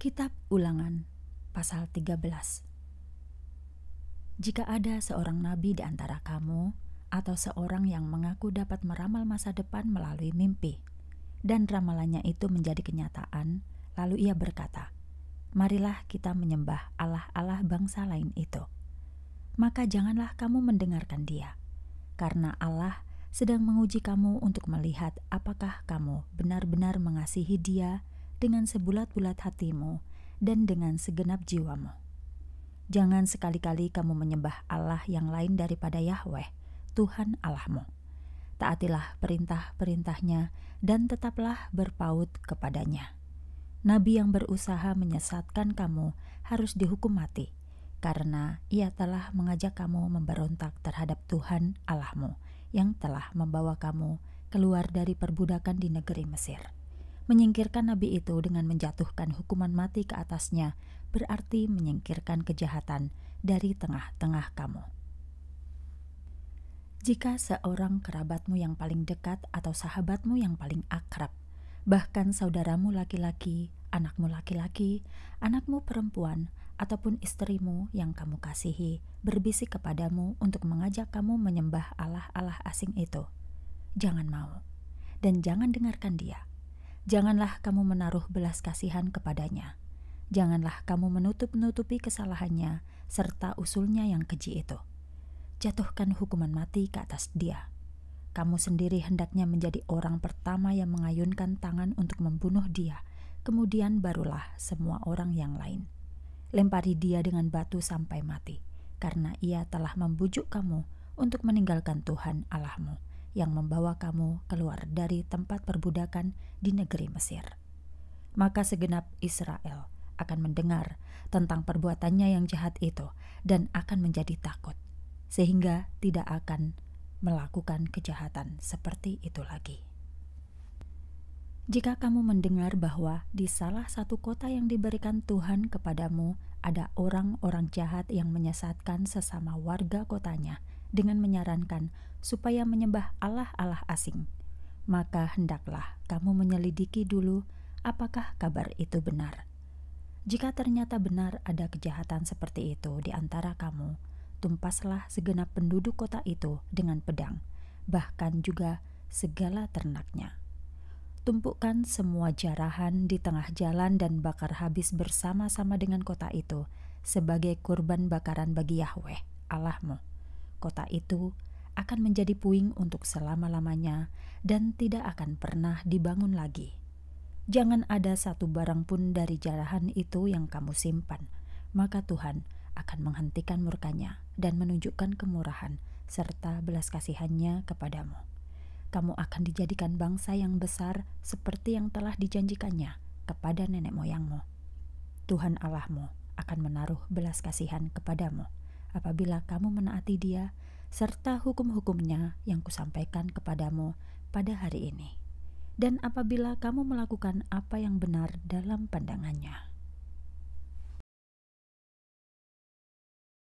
Kitab Ulangan pasal 13 Jika ada seorang nabi di antara kamu atau seorang yang mengaku dapat meramal masa depan melalui mimpi dan ramalannya itu menjadi kenyataan, lalu ia berkata, "Marilah kita menyembah allah-allah bangsa lain itu." Maka janganlah kamu mendengarkan dia, karena Allah sedang menguji kamu untuk melihat apakah kamu benar-benar mengasihi Dia dengan sebulat-bulat hatimu dan dengan segenap jiwamu. Jangan sekali-kali kamu menyembah Allah yang lain daripada Yahweh, Tuhan Allahmu. Taatilah perintah-perintahnya dan tetaplah berpaut kepadanya. Nabi yang berusaha menyesatkan kamu harus dihukum mati, karena ia telah mengajak kamu memberontak terhadap Tuhan Allahmu yang telah membawa kamu keluar dari perbudakan di negeri Mesir. Menyingkirkan nabi itu dengan menjatuhkan hukuman mati ke atasnya berarti menyingkirkan kejahatan dari tengah-tengah kamu. Jika seorang kerabatmu yang paling dekat atau sahabatmu yang paling akrab, bahkan saudaramu laki-laki, anakmu laki-laki, anakmu perempuan, ataupun istrimu yang kamu kasihi berbisik kepadamu untuk mengajak kamu menyembah Allah-Allah asing itu. Jangan mau, dan jangan dengarkan dia Janganlah kamu menaruh belas kasihan kepadanya. Janganlah kamu menutup-nutupi kesalahannya serta usulnya yang keji itu. Jatuhkan hukuman mati ke atas dia. Kamu sendiri hendaknya menjadi orang pertama yang mengayunkan tangan untuk membunuh dia, kemudian barulah semua orang yang lain. Lempari dia dengan batu sampai mati, karena ia telah membujuk kamu untuk meninggalkan Tuhan Allahmu yang membawa kamu keluar dari tempat perbudakan di negeri Mesir. Maka segenap Israel akan mendengar tentang perbuatannya yang jahat itu dan akan menjadi takut, sehingga tidak akan melakukan kejahatan seperti itu lagi. Jika kamu mendengar bahwa di salah satu kota yang diberikan Tuhan kepadamu ada orang-orang jahat yang menyesatkan sesama warga kotanya dengan menyarankan supaya menyembah allah-allah asing. Maka hendaklah kamu menyelidiki dulu apakah kabar itu benar. Jika ternyata benar ada kejahatan seperti itu di antara kamu, tumpaslah segenap penduduk kota itu dengan pedang, bahkan juga segala ternaknya Tumpukan semua jarahan di tengah jalan dan bakar habis bersama-sama dengan kota itu sebagai kurban bakaran bagi Yahweh, Allahmu kota itu akan menjadi puing untuk selama-lamanya dan tidak akan pernah dibangun lagi. Jangan ada satu barang pun dari jarahan itu yang kamu simpan, maka Tuhan akan menghentikan murkanya dan menunjukkan kemurahan serta belas kasihannya kepadamu. Kamu akan dijadikan bangsa yang besar seperti yang telah dijanjikannya kepada nenek moyangmu. Tuhan Allahmu akan menaruh belas kasihan kepadamu apabila kamu menaati dia serta hukum-hukumnya yang kusampaikan kepadamu pada hari ini. Dan apabila kamu melakukan apa yang benar dalam pandangannya.